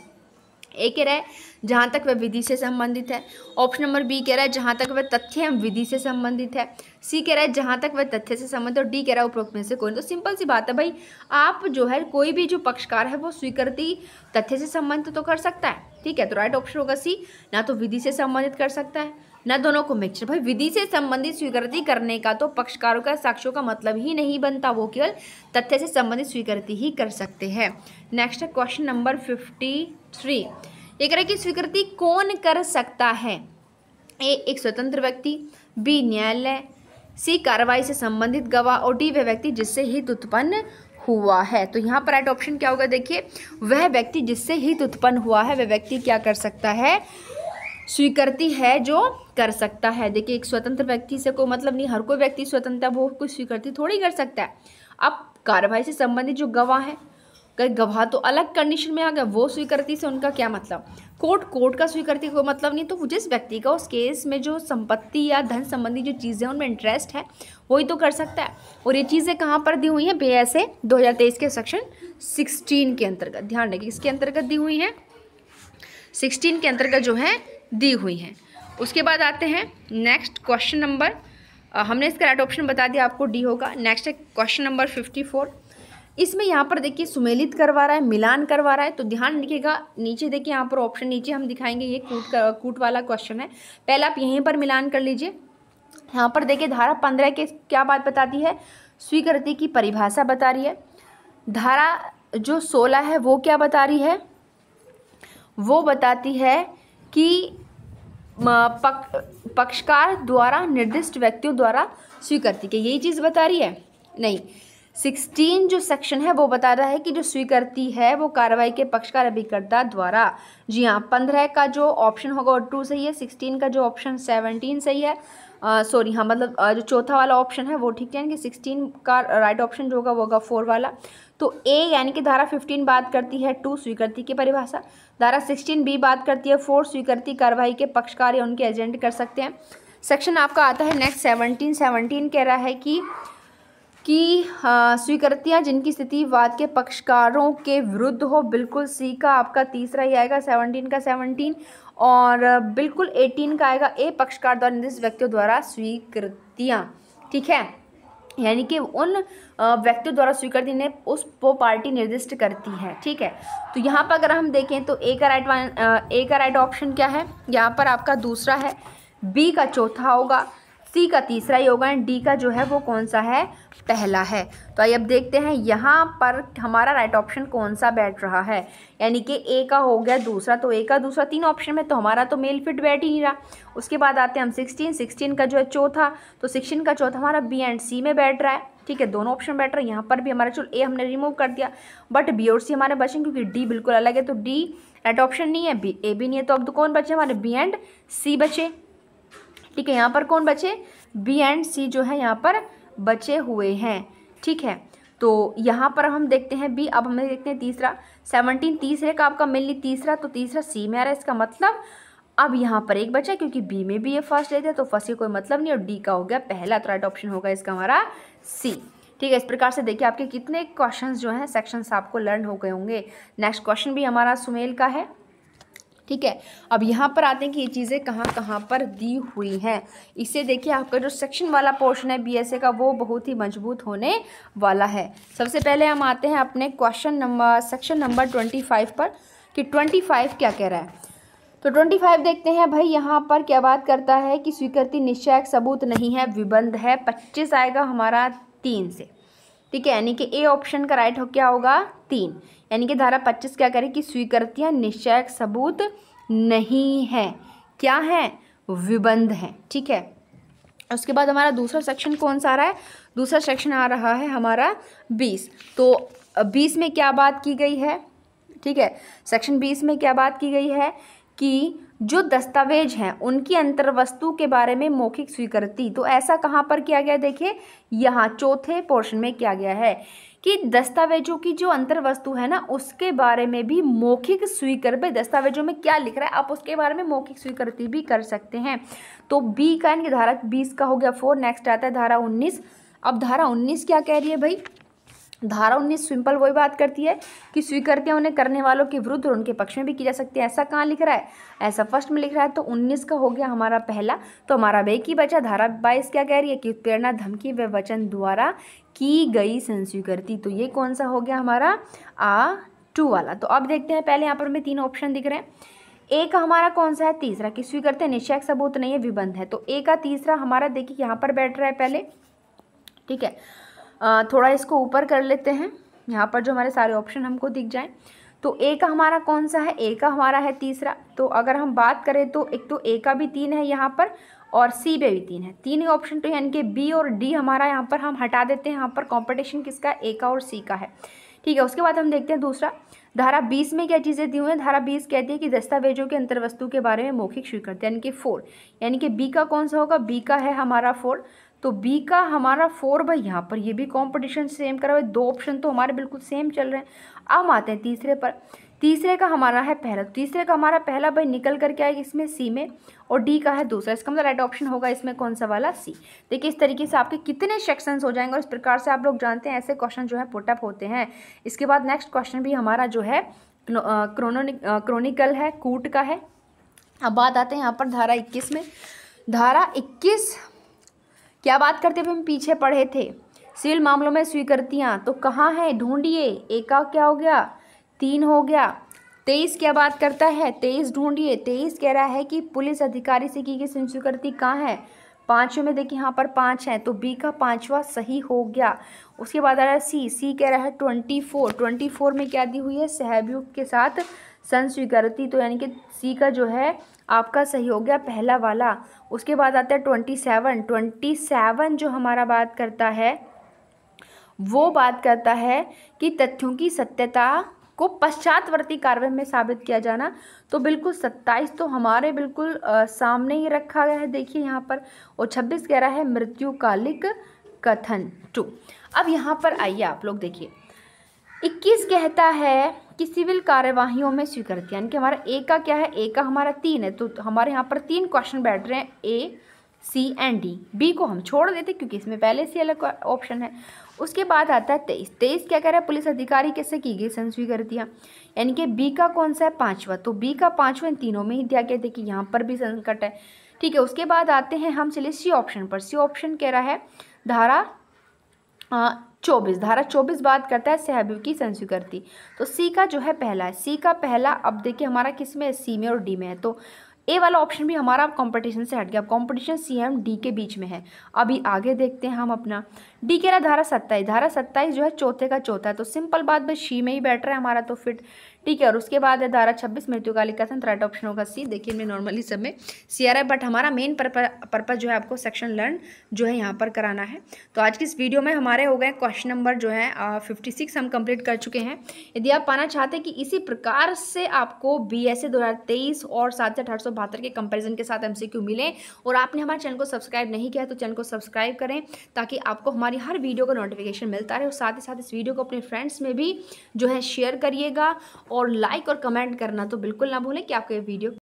ए कह रहा है जहाँ तक वह विधि से संबंधित है ऑप्शन नंबर बी कह रहा है जहाँ तक वह तथ्य एवं विधि से संबंधित है सी कह रहा है जहाँ तक वह तथ्य से संबंधित और डी कह रहा है उपरोक्त में से कोई तो सिंपल सी बात है भाई आप जो है कोई भी जो पक्षकार है वो स्वीकृति तथ्य से संबंधित तो कर सकता है ठीक है तो राइट ऑप्शन होगा सी ना तो विधि से संबंधित कर सकता है न दोनों को मिक्सर भाई विधि से संबंधित स्वीकृति करने का तो पक्षकारों का साक्ष्यों का मतलब ही नहीं बनता वो केवल तथ्य से संबंधित स्वीकृति ही कर सकते हैं नेक्स्ट है क्वेश्चन नंबर फिफ्टी थ्री ये कह कि स्वीकृति कौन कर सकता है ए एक स्वतंत्र व्यक्ति बी न्यायालय सी कार्रवाई से संबंधित गवाह और डी वह व्यक्ति जिससे हित उत्पन्न हुआ है तो यहाँ पर राइट ऑप्शन क्या होगा देखिए वह व्यक्ति जिससे हित उत्पन्न हुआ है वह व्यक्ति क्या कर सकता है स्वीकृति है जो कर सकता है देखिए एक स्वतंत्र व्यक्ति से कोई मतलब नहीं हर कोई व्यक्ति स्वतंत्र वो कोई स्वीकृति थोड़ी कर सकता है अब कार्रवाई से संबंधित जो गवाह है कई गवाह तो अलग कंडीशन में आ गया वो स्वीकृति से उनका क्या मतलब कोर्ट कोर्ट का स्वीकृति कोई मतलब नहीं तो जिस व्यक्ति का उस केस में जो संपत्ति या धन संबंधी जो चीज़ें उनमें इंटरेस्ट है वही तो कर सकता है और ये चीज़ें कहाँ पर दी हुई हैं बे एस ए के सेक्शन सिक्सटीन के अंतर्गत ध्यान रखिए इसके अंतर्गत दी हुई हैं सिक्सटीन के अंतर्गत जो है दी हुई हैं उसके बाद आते हैं नेक्स्ट क्वेश्चन नंबर हमने इसका राइट ऑप्शन बता दिया आपको डी होगा नेक्स्ट है क्वेश्चन नंबर फिफ्टी फोर इसमें यहाँ पर देखिए सुमेलित करवा रहा है मिलान करवा रहा है तो ध्यान रखिएगा नीचे देखिए यहाँ पर ऑप्शन नीचे हम दिखाएंगे ये कूट कर, कूट वाला क्वेश्चन है पहले आप यहीं पर मिलान कर लीजिए यहाँ पर देखिए धारा पंद्रह के क्या बात बताती है स्वीकृति की परिभाषा बता रही है धारा जो सोलह है वो क्या बता रही है वो बताती है कि पक, पक्षकार द्वारा निर्दिष्ट व्यक्तियों द्वारा स्वीकृति के यही चीज़ बता रही है नहीं सिक्सटीन जो सेक्शन है वो बता रहा है कि जो स्वीकृति है वो कार्रवाई के पक्षकार अभिकर्ता द्वारा जी हाँ पंद्रह का जो ऑप्शन होगा वो टू सही है सिक्सटीन का जो ऑप्शन सेवनटीन सही है सॉरी हाँ मतलब जो चौथा वाला ऑप्शन है वो ठीक है यानी कि सिक्सटीन का राइट ऑप्शन जो होगा वो होगा फोर वाला तो ए यानी कि धारा फिफ्टीन बात करती है टू स्वीकृति की परिभाषा धारा सिक्सटीन बी बात करती है फोर स्वीकृति कार्रवाई के पक्षकार या उनके एजेंट कर सकते हैं सेक्शन आपका आता है नेक्स्ट सेवनटीन सेवनटीन कह रहा है कि कि स्वीकृतियाँ जिनकी स्थिति वाद के पक्षकारों के विरुद्ध हो बिल्कुल सी का आपका तीसरा ही आएगा सेवनटीन का सेवनटीन और बिल्कुल एटीन का आएगा ए पक्षकार द्वारा निर्देश व्यक्तियों द्वारा स्वीकृतियाँ ठीक है यानी कि उन व्यक्तियों द्वारा स्वीकृति ने उस वो पार्टी निर्दिष्ट करती है ठीक है तो यहाँ पर अगर हम देखें तो ए का राइट वन ए का राइट ऑप्शन क्या है यहाँ पर आपका दूसरा है बी का चौथा होगा सी का तीसरा एंड डी का जो है वो कौन सा है पहला है तो आइए अब देखते हैं यहाँ पर हमारा राइट ऑप्शन कौन सा बैठ रहा है यानी कि ए का हो गया दूसरा तो ए का दूसरा तीन ऑप्शन में तो हमारा तो मेल फिट बैठ ही नहीं रहा उसके बाद आते हैं हम सिक्सटीन सिक्सटीन का जो है चौथा तो सिक्सटीन का चौथा हमारा बी एंड सी में बैठ रहा है ठीक है दोनों ऑप्शन बैठ रहा है यहाँ पर भी हमारा चलो ए हमने रिमूव कर दिया बट बी और सी हमारे बचें क्योंकि डी बिल्कुल अलग है तो डी राइट ऑप्शन नहीं है बी ए भी नहीं है तो अब तो कौन बचे हमारे बी एंड सी बचे ठीक है यहाँ पर कौन बचे बी एंड सी जो है यहाँ पर बचे हुए हैं ठीक है तो यहाँ पर हम देखते हैं बी अब हमें देखते हैं तीसरा सेवनटीन तीस है का आपका मेनली तीसरा तो तीसरा सी में आ रहा है इसका मतलब अब यहाँ पर एक बचा क्योंकि बी में भी ये फर्स्ट रहते हैं तो फर्स्ट का कोई मतलब नहीं और डी का हो गया पहला तो राइट ऑप्शन होगा इसका हमारा सी ठीक है इस प्रकार से देखिए आपके कितने क्वेश्चंस जो हैं सेक्शंस आपको लर्न हो गए होंगे नेक्स्ट क्वेश्चन भी हमारा सुमेल का है ठीक है अब यहाँ पर आते हैं कि ये चीज़ें कहाँ कहाँ पर दी हुई हैं इसे देखिए आपका जो सेक्शन वाला पोर्शन है बीएसए का वो बहुत ही मजबूत होने वाला है सबसे पहले हम आते हैं अपने question number section number twenty five पर कि ट्वेंटी फाइव क्या कह रहा है तो ट्वेंटी फाइव देखते हैं भाई यहाँ पर क्या बात करता है कि स्वीकृति निश्चय सबूत नहीं है विबंध है पच्चीस आएगा हमारा तीन से ठीक है यानी कि ए ऑप्शन का राइट हो क्या होगा तीन यानी कि धारा पच्चीस क्या करे कि स्वीकृतियाँ निश्चय सबूत नहीं है क्या है विबंध है ठीक है उसके बाद हमारा दूसरा सेक्शन कौन सा आ रहा है दूसरा सेक्शन आ रहा है हमारा बीस तो बीस में क्या बात की गई है ठीक है सेक्शन बीस में क्या बात की गई है कि जो दस्तावेज हैं उनकी अंतर्वस्तु के बारे में मौखिक स्वीकृति तो ऐसा कहाँ पर किया गया देखिए यहाँ चौथे पोर्शन में किया गया है कि दस्तावेजों की जो अंतर वस्तु है ना उसके बारे में भी मौखिक स्वीकृत भाई दस्तावेजों में क्या लिख रहा है आप उसके बारे में मौखिक स्वीकृति भी कर सकते हैं तो बी का यानी धारा बीस का हो गया फोर नेक्स्ट आता है धारा उन्नीस अब धारा उन्नीस क्या कह रही है भाई धारा उन्नीस सिंपल वही बात करती है कि स्वीकृतियां उन्हें करने वालों के विरुद्ध और उनके पक्ष में भी की जा सकती है ऐसा कहाँ लिख रहा है ऐसा फर्स्ट में लिख रहा है तो उन्नीस का हो गया हमारा पहला तो हमारा की बचा धारा बाईस क्या कह रही है कि प्रेरणा धमकी व वचन द्वारा की गई संस्वीकृति तो ये कौन सा हो गया हमारा आ टू वाला तो अब देखते हैं पहले यहाँ पर हमें तीन ऑप्शन दिख रहे हैं ए का हमारा कौन सा है तीसरा कि स्वीकृत है निश्चय सबूत नहीं है विबंध है तो ए का तीसरा हमारा देखिए यहाँ पर बैठ रहा है पहले ठीक है थोड़ा इसको ऊपर कर लेते हैं यहाँ पर जो हमारे सारे ऑप्शन हमको दिख जाएँ तो ए का हमारा कौन सा है ए का हमारा है तीसरा तो अगर हम बात करें तो एक तो ए का भी तीन है यहाँ पर और सी पे भी तीन है तीन ही ऑप्शन तो यानी कि बी और डी हमारा यहाँ पर हम हटा देते हैं यहाँ पर कंपटीशन किसका ए का और सी का है ठीक है उसके बाद हम देखते हैं दूसरा धारा बीस में क्या चीज़ें दी हुई हैं धारा बीस कहती है कि दस्तावेजों के अंतर्वस्तु के बारे में मौखिक स्वीकृत यानी कि फोर यानी कि बी का कौन सा होगा बी का है हमारा फोर तो बी का हमारा फोर बाई यहाँ पर ये भी कंपटीशन सेम करा हुआ है दो ऑप्शन तो हमारे बिल्कुल सेम चल रहे हैं अब आते हैं तीसरे पर तीसरे का हमारा है पहला तो तीसरे का हमारा पहला भाई निकल करके आएगा इसमें सी में और डी का है दूसरा इसका मतलब राइट ऑप्शन होगा इसमें कौन सा वाला सी देखिए इस तरीके से आपके कितने सेक्शंस हो जाएंगे और इस प्रकार से आप लोग जानते हैं ऐसे क्वेश्चन जो है पुटअप होते हैं इसके बाद नेक्स्ट क्वेश्चन भी हमारा जो है क्रोनोनिक क्रोनिकल है कूट का है अब बात आते हैं यहाँ पर धारा इक्कीस में धारा इक्कीस क्या बात करते हुए हम पीछे पढ़े थे सिविल मामलों में स्वीकृतियाँ तो कहाँ हैं ढूंढिए एका क्या हो गया तीन हो गया तेईस क्या बात करता है तेईस ढूंढिए तेईस कह रहा है कि पुलिस अधिकारी से की गई स्वीकृति कहाँ है पाँचों में देखिए यहाँ पर पाँच हैं तो बी का पाँचवा सही हो गया उसके बाद आ रहा है सी सी कह रहा है ट्वेंटी फोर ट्वेंटी फोर में क्या दी हुई है सहयोग के साथ संस्वीकृति तो यानी कि सी का जो है आपका सही हो गया पहला वाला उसके बाद आता है ट्वेंटी सेवन ट्वेंटी सेवन जो हमारा बात करता है वो बात करता है कि तथ्यों की सत्यता को पश्चातवर्ती कार्रवाई में साबित किया जाना तो बिल्कुल सत्ताईस तो हमारे बिल्कुल आ, सामने ही रखा गया है देखिए यहाँ पर और छब्बीस कह रहा है मृत्युकालिक कथन टू अब यहाँ पर आइए आप लोग देखिए इक्कीस कहता है कि सिविल कार्यवाहियों में स्वीकृति यानी कि हमारा ए का क्या है ए का हमारा तीन है तो हमारे यहाँ पर तीन क्वेश्चन बैठ रहे हैं A C and D B को हम छोड़ देते क्योंकि इसमें पहले से अलग ऑप्शन है उसके बाद आता है तेईस तेईस क्या कह रहा है पुलिस अधिकारी कैसे की गई संस्वीकृतियाँ यानी कि बी का कौन सा है पाँचवा तो बी का पाँचवा इन तीनों में ही दिया गया देखिए यहाँ पर भी संकट है ठीक है उसके बाद आते हैं हम चले सी ऑप्शन पर सी ऑप्शन कह रहा है धारा चौबीस धारा चौबीस बात करता है सहबिव की संस्वीकृति तो सी का जो है पहला है सी का पहला अब देखिए हमारा किस में है सी में और डी में है तो ए वाला ऑप्शन भी हमारा अब कंपटीशन से हट गया अब कंपटीशन सी एम डी के बीच में है अभी आगे देखते हैं हम अपना डी के रहा धारा सत्ताईस धारा सत्ताईस जो है चौथे का चौथा है तो सिंपल बात बस शी में ही बैठ रहा है हमारा तो फिट ठीक है और उसके बाद है धारा छब्बीस मृत्युकालिक कथन राइट ऑप्शन होगा सी देखिए मैं नॉर्मली सब में सी आर है बट हमारा मेन पर्पज़ जो है आपको सेक्शन लर्न जो है यहाँ पर कराना है तो आज की इस वीडियो में हमारे हो गए क्वेश्चन नंबर जो है फिफ्टी सिक्स हम कंप्लीट कर चुके हैं यदि आप पाना चाहते हैं कि इसी प्रकार से आपको बी एस ए दो हज़ार तेईस और सात से अठारह सौ बहत्तर के कंपेरिजन के साथ एम सी क्यू मिले और आपने हमारे चैनल को सब्सक्राइब नहीं किया तो चैनल को सब्सक्राइब करें ताकि आपको हमारी हर वीडियो का नोटिफिकेशन मिलता रहे और साथ ही साथ इस वीडियो को अपने फ्रेंड्स में भी जो है शेयर करिएगा और और लाइक और कमेंट करना तो बिल्कुल ना भूलें कि आपको ये वीडियो